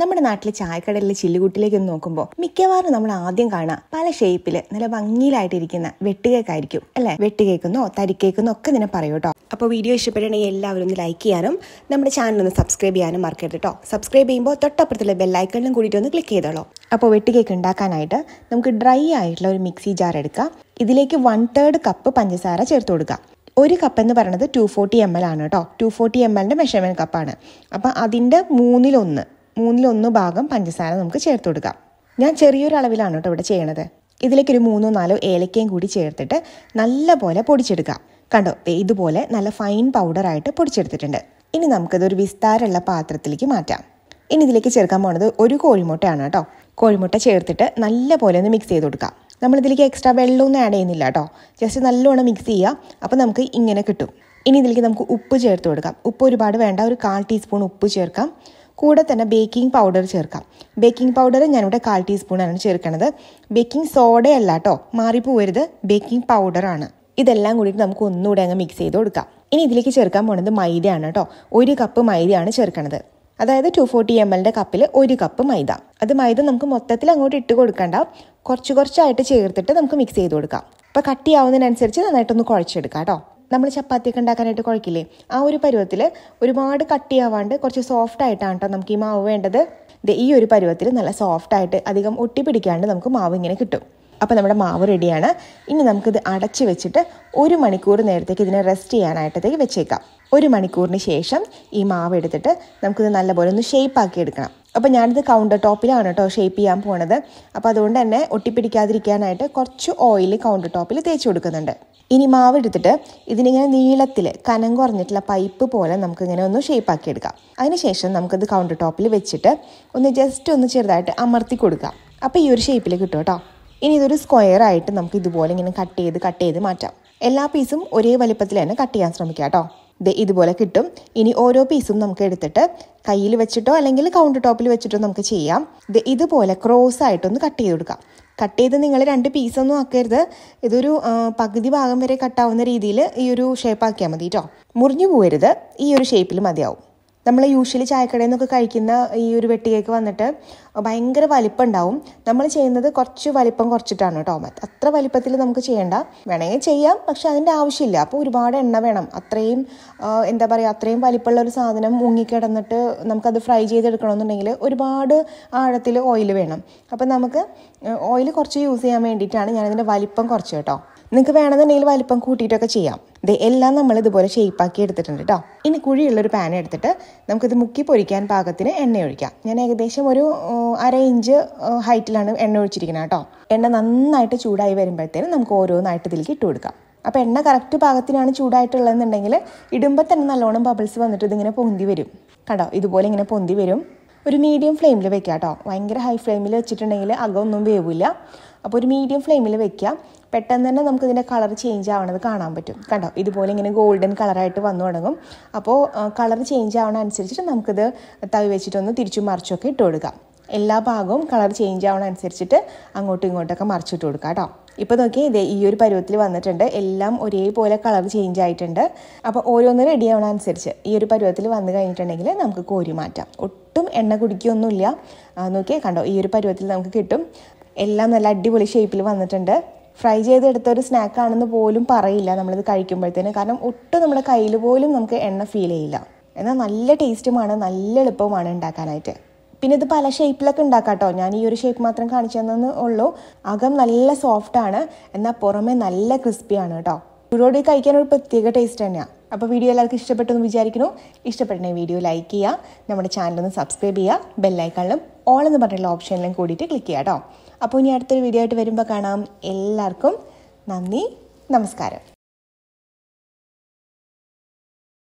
നമ്മുടെ നാട്ടിലെ ചായക്കടലിലെ ചില്ലുകുട്ടിലേക്ക് ഒന്ന് നോക്കുമ്പോൾ മിക്കവാറും നമ്മൾ ആദ്യം കാണുക പല ഷേപ്പിൽ നല്ല ഭംഗിയിലായിട്ടിരിക്കുന്ന വെട്ടുകേക്കായിരിക്കും അല്ലേ വെട്ടുകേക്കുന്നോ തരിക്കേക്കുന്നോ ഒക്കെ ഇതിനെ പറയൂ കേട്ടോ അപ്പോൾ വീഡിയോ ഇഷ്ടപ്പെട്ടുണ്ടെങ്കിൽ എല്ലാവരും ഒന്ന് ലൈക്ക് ചെയ്യാനും നമ്മുടെ ചാനൽ ഒന്ന് സബ്സ്ക്രൈബ് ചെയ്യാനും മറക്കരുത് കേട്ടോ സബ്സ്ക്രൈബ് ചെയ്യുമ്പോൾ തൊട്ടപ്പുറത്തുള്ള ബെല്ലൈക്കണിലും കൂടിയിട്ട് ഒന്ന് ക്ലിക്ക് ചെയ്തോളൂ അപ്പോൾ വെട്ടുകേക്ക് ഉണ്ടാക്കാനായിട്ട് നമുക്ക് ഡ്രൈ ആയിട്ടുള്ള ഒരു മിക്സി ജാർ എടുക്കാം ഇതിലേക്ക് വൺ തേർഡ് കപ്പ് പഞ്ചസാര ചേർത്ത് കൊടുക്കുക ഒരു കപ്പ് എന്ന് പറയുന്നത് ടു ഫോർട്ടി എം എൽ ആണ് കേട്ടോ ടു ഫോർട്ടി എം എല്ലിൻ്റെ മെഷർമെൻറ്റ് കപ്പാണ് അപ്പോൾ അതിൻ്റെ മൂന്നിലൊന്ന് മൂന്നിലൊന്ന് ഭാഗം പഞ്ചസാര നമുക്ക് ചേർത്ത് കൊടുക്കാം ഞാൻ ചെറിയൊരു അളവിലാണ് കേട്ടോ ഇവിടെ ചെയ്യണത് ഇതിലേക്ക് ഒരു മൂന്നോ നാലോ ഏലക്കയും കൂടി ചേർത്തിട്ട് നല്ലപോലെ പൊടിച്ചെടുക്കാം കണ്ടോ ഇതുപോലെ നല്ല ഫൈൻ പൗഡറായിട്ട് പൊടിച്ചെടുത്തിട്ടുണ്ട് ഇനി ഒരു വിസ്താരമുള്ള പാത്രത്തിലേക്ക് മാറ്റാം ഇനി ഇതിലേക്ക് ചേർക്കാൻ പോണത് ഒരു കോഴിമുട്ടയാണ് കേട്ടോ കോഴിമുട്ട ചേർത്തിട്ട് നല്ലപോലെ ഒന്ന് മിക്സ് ചെയ്ത് കൊടുക്കാം നമ്മളിതിലേക്ക് എക്സ്ട്രാ വെള്ളമൊന്നും ആഡ് ചെയ്യുന്നില്ല കേട്ടോ ജസ്റ്റ് നല്ലോണം മിക്സ് ചെയ്യുക അപ്പോൾ നമുക്ക് ഇങ്ങനെ കിട്ടും ഇനി ഇതിലേക്ക് നമുക്ക് ഉപ്പ് ചേർത്ത് കൊടുക്കാം ഉപ്പ് ഒരുപാട് വേണ്ട ഒരു കാൽ ടീസ്പൂൺ ഉപ്പ് ചേർക്കാം കൂടെ തന്നെ ബേക്കിംഗ് പൗഡർ ചേർക്കാം ബേക്കിംഗ് പൗഡർ ഞാനിവിടെ കാൽ ടീസ്പൂണാണ് ചേർക്കുന്നത് ബേക്കിംഗ് സോഡയല്ല കേട്ടോ മാറിപ്പോവരുത് ബേക്കിംഗ് പൗഡറാണ് ഇതെല്ലാം കൂടിയിട്ട് നമുക്ക് ഒന്നുകൂടെ അങ്ങ് മിക്സ് ചെയ്ത് കൊടുക്കാം ഇനി ഇതിലേക്ക് ചേർക്കാൻ പോണത് മൈദയാണ് കേട്ടോ ഒരു കപ്പ് മൈദയാണ് ചേർക്കണത് അതായത് ടു ഫോർട്ടി എം എല്ലിൻ്റെ കപ്പിൽ ഒരു കപ്പ് മൈദ അത് മൈദ നമുക്ക് മൊത്തത്തിൽ അങ്ങോട്ട് ഇട്ട് കൊടുക്കണ്ട കുറച്ച് കുറച്ചായിട്ട് ചേർത്തിട്ട് നമുക്ക് മിക്സ് ചെയ്ത് കൊടുക്കാം അപ്പോൾ കട്ടിയാവുന്നതിനനുസരിച്ച് നന്നായിട്ടൊന്ന് കുഴച്ചെടുക്കാം കേട്ടോ നമ്മൾ ചപ്പാത്തിയൊക്കെ ഉണ്ടാക്കാനായിട്ട് കുഴക്കില്ലേ ആ ഒരു പരുവത്തിൽ ഒരുപാട് കട്ടിയാവാണ്ട് കുറച്ച് സോഫ്റ്റ് ആയിട്ടാണ് കേട്ടോ നമുക്ക് ഈ മാവ് വേണ്ടത് ഈ ഒരു പരുവത്തിൽ നല്ല സോഫ്റ്റ് ആയിട്ട് അധികം ഒട്ടി പിടിക്കാണ്ട് നമുക്ക് മാവ് ഇങ്ങനെ കിട്ടും അപ്പോൾ നമ്മുടെ മാവ് റെഡിയാണ് ഇനി നമുക്കിത് അടച്ച് വെച്ചിട്ട് ഒരു മണിക്കൂർ നേരത്തേക്ക് ഇതിനെ റെസ്റ്റ് ചെയ്യാനായിട്ടത്തേക്ക് വെച്ചേക്കാം ഒരു മണിക്കൂറിന് ശേഷം ഈ മാവ് എടുത്തിട്ട് നമുക്കിത് നല്ലപോലെ ഒന്ന് ഷേപ്പ് ആക്കി എടുക്കണം അപ്പോൾ ഞാനിത് കൗണ്ടർ ടോപ്പിലാണ് കേട്ടോ ഷേപ്പ് ചെയ്യാൻ പോണത് അപ്പോൾ അതുകൊണ്ട് തന്നെ ഒട്ടിപ്പിടിക്കാതിരിക്കാനായിട്ട് കുറച്ച് ഓയിൽ കൗണ്ടർ ടോപ്പിൽ തേച്ച് കൊടുക്കുന്നുണ്ട് ഇനി മാവ് എടുത്തിട്ട് ഇതിനിങ്ങനെ നീളത്തിൽ കനം കുറഞ്ഞിട്ടുള്ള പൈപ്പ് പോലെ നമുക്കിങ്ങനെ ഒന്ന് ഷേപ്പാക്കി എടുക്കാം അതിനുശേഷം നമുക്കിത് കൗണ്ടർ ടോപ്പിൽ വെച്ചിട്ട് ഒന്ന് ജസ്റ്റ് ഒന്ന് ചെറുതായിട്ട് അമർത്തി കൊടുക്കാം അപ്പോൾ ഈ ഒരു ഷേപ്പിൽ കിട്ടും കേട്ടോ ഇനി ഇതൊരു സ്ക്വയർ ആയിട്ട് നമുക്ക് ഇതുപോലെ ഇങ്ങനെ കട്ട് ചെയ്ത് കട്ട് ചെയ്ത് മാറ്റാം എല്ലാ പീസും ഒരേ വലിപ്പത്തിൽ തന്നെ കട്ട് ചെയ്യാൻ ശ്രമിക്കാം കേട്ടോ ഇത് ഇതുപോലെ കിട്ടും ഇനി ഓരോ പീസും നമുക്ക് എടുത്തിട്ട് കയ്യിൽ വെച്ചിട്ടോ അല്ലെങ്കിൽ കൗണ്ടർ ടോപ്പിൽ വെച്ചിട്ടോ നമുക്ക് ചെയ്യാം ഇത് ഇതുപോലെ ക്രോസ് ആയിട്ടൊന്ന് കട്ട് ചെയ്ത് കൊടുക്കാം കട്ട് ചെയ്ത് നിങ്ങൾ രണ്ട് പീസൊന്നും ആക്കരുത് ഇതൊരു പകുതി ഭാഗം വരെ കട്ടാവുന്ന രീതിയിൽ ഈ ഒരു ഷേപ്പാക്കിയാൽ മതി കേട്ടോ മുറിഞ്ഞു പോകരുത് ഈ ഒരു ഷേപ്പിൽ മതിയാവും നമ്മൾ യൂഷ്വലി ചായക്കടയിൽ നിന്നൊക്കെ കഴിക്കുന്ന ഈ ഒരു വെട്ടി വന്നിട്ട് ഭയങ്കര വലിപ്പം ഉണ്ടാവും നമ്മൾ ചെയ്യുന്നത് കുറച്ച് വലിപ്പം കുറച്ചിട്ടാണ് കേട്ടോ അത്ര വലിപ്പത്തിൽ നമുക്ക് ചെയ്യേണ്ട വേണമെങ്കിൽ ചെയ്യാം പക്ഷെ അതിൻ്റെ ആവശ്യമില്ല അപ്പോൾ ഒരുപാട് എണ്ണ വേണം അത്രയും എന്താ പറയുക അത്രയും വലിപ്പമുള്ള ഒരു സാധനം മുങ്ങിക്കിടന്നിട്ട് നമുക്കത് ഫ്രൈ ചെയ്തെടുക്കണമെന്നുണ്ടെങ്കിൽ ഒരുപാട് ആഴത്തിൽ ഓയിൽ വേണം അപ്പം നമുക്ക് ഓയിൽ കുറച്ച് യൂസ് ചെയ്യാൻ വേണ്ടിയിട്ടാണ് ഞാനതിൻ്റെ വലിപ്പം കുറച്ച് കേട്ടോ നിങ്ങൾക്ക് വേണമെന്നുണ്ടെങ്കിൽ വലിപ്പം കൂട്ടിയിട്ടൊക്കെ ചെയ്യാം ഇത് എല്ലാം നമ്മൾ ഇതുപോലെ ഷേപ്പാക്കി എടുത്തിട്ടുണ്ട് കേട്ടോ ഇനി കുഴിയുള്ളൊരു പാൻ എടുത്തിട്ട് നമുക്കിത് മുക്കി പൊരിക്കാൻ പാകത്തിന് എണ്ണ ഒഴിക്കാം ഞാൻ ഏകദേശം ഒരു അര ഇഞ്ച് ഹൈറ്റിലാണ് എണ്ണ ഒഴിച്ചിരിക്കുന്നത് കേട്ടോ എണ്ണ നന്നായിട്ട് ചൂടായി വരുമ്പോഴത്തേനും നമുക്ക് ഓരോന്നായിട്ട് ഇതിലേക്ക് ഇട്ട് കൊടുക്കാം അപ്പോൾ എണ്ണ കറക്റ്റ് പാകത്തിനാണ് ചൂടായിട്ടുള്ളതെന്നുണ്ടെങ്കിൽ ഇടുമ്പോൾ തന്നെ നല്ലോണം ബബിൾസ് വന്നിട്ട് ഇതിങ്ങനെ പൊന്തി വരും കണ്ടോ ഇതുപോലെ ഇങ്ങനെ പൊന്തി വരും ഒരു മീഡിയം ഫ്ലെയിമിൽ വെക്കാം കേട്ടോ ഭയങ്കര ഹൈ ഫ്ലെയിമിൽ വെച്ചിട്ടുണ്ടെങ്കിൽ അകമൊന്നും വേവില്ല അപ്പോൾ ഒരു മീഡിയം ഫ്ലെയിമിൽ വെക്കുക പെട്ടെന്ന് തന്നെ നമുക്ക് ഇതിൻ്റെ കളർ ചേഞ്ച് ആവണത് കാണാൻ പറ്റും കണ്ടോ ഇതുപോലെ ഇങ്ങനെ ഗോൾഡൻ കളറായിട്ട് വന്നു തുടങ്ങും അപ്പോൾ കളർ ചേഞ്ച് ആവണ അനുസരിച്ചിട്ട് നമുക്കിത് തവി വെച്ചിട്ടൊന്ന് തിരിച്ചു മറിച്ചൊക്കെ ഇട്ട് കൊടുക്കാം എല്ലാ ഭാഗവും കളർ ചേഞ്ച് ആവണ അനുസരിച്ചിട്ട് അങ്ങോട്ടും ഇങ്ങോട്ടൊക്കെ മറിച്ചിട്ട് കൊടുക്കാം കേട്ടോ ഇപ്പോൾ നോക്കിയാൽ ഇതേ ഈ ഒരു പരുവത്തിൽ വന്നിട്ടുണ്ട് എല്ലാം ഒരേപോലെ കളർ ചേഞ്ച് ആയിട്ടുണ്ട് അപ്പോൾ ഓരോന്നും റെഡി ആവണ അനുസരിച്ച് ഈ ഒരു പരുവത്തിൽ വന്നു കഴിഞ്ഞിട്ടുണ്ടെങ്കിൽ നമുക്ക് കോരി മാറ്റാം ഒട്ടും എണ്ണ കുടിക്കൊന്നുമില്ല നോക്കിയേ കണ്ടോ ഈ ഒരു പരുവത്തിൽ നമുക്ക് കിട്ടും എല്ലാം നല്ല അടിപൊളി ഷേപ്പിൽ വന്നിട്ടുണ്ട് ഫ്രൈ ചെയ്തെടുത്ത ഒരു സ്നാക്കാണെന്ന് പോലും പറയില്ല നമ്മളിത് കഴിക്കുമ്പോഴത്തേന് കാരണം ഒട്ടും നമ്മുടെ കയ്യിൽ പോലും നമുക്ക് എണ്ണ ഫീൽ ചെയ്യില്ല എന്നാൽ നല്ല ടേസ്റ്റുമാണ് നല്ല എളുപ്പമാണ് ഉണ്ടാക്കാനായിട്ട് പിന്നെ ഇത് പല ഷേപ്പിലൊക്കെ ഉണ്ടാക്കാം കേട്ടോ ഞാൻ ഈ ഒരു ഷേപ്പ് മാത്രം കാണിച്ചു തന്നെ ഉള്ളൂ അകം നല്ല സോഫ്റ്റാണ് എന്നാൽ പുറമേ നല്ല ക്രിസ്പിയാണ് കേട്ടോ ചൂടോട് കഴിക്കാൻ ഒരു പ്രത്യേക ടേസ്റ്റ് തന്നെയാണ് അപ്പോൾ വീഡിയോ എല്ലാവർക്കും ഇഷ്ടപ്പെട്ടെന്ന് വിചാരിക്കുന്നു ഇഷ്ടപ്പെട്ടെങ്കിൽ വീഡിയോ ലൈക്ക് ചെയ്യുക നമ്മുടെ ചാനലൊന്ന് സബ്സ്ക്രൈബ് ചെയ്യുക ബെല്ലൈക്കണിലും ഓൾ എന്ന് പറഞ്ഞിട്ടുള്ള ഓപ്ഷനിലും കൂടിയിട്ട് ക്ലിക്ക് ചെയ്യാം കേട്ടോ അപ്പോൾ ഇനി അടുത്തൊരു വീഡിയോ ആയിട്ട് വരുമ്പോൾ കാണാം എല്ലാവർക്കും നന്ദി നമസ്കാരം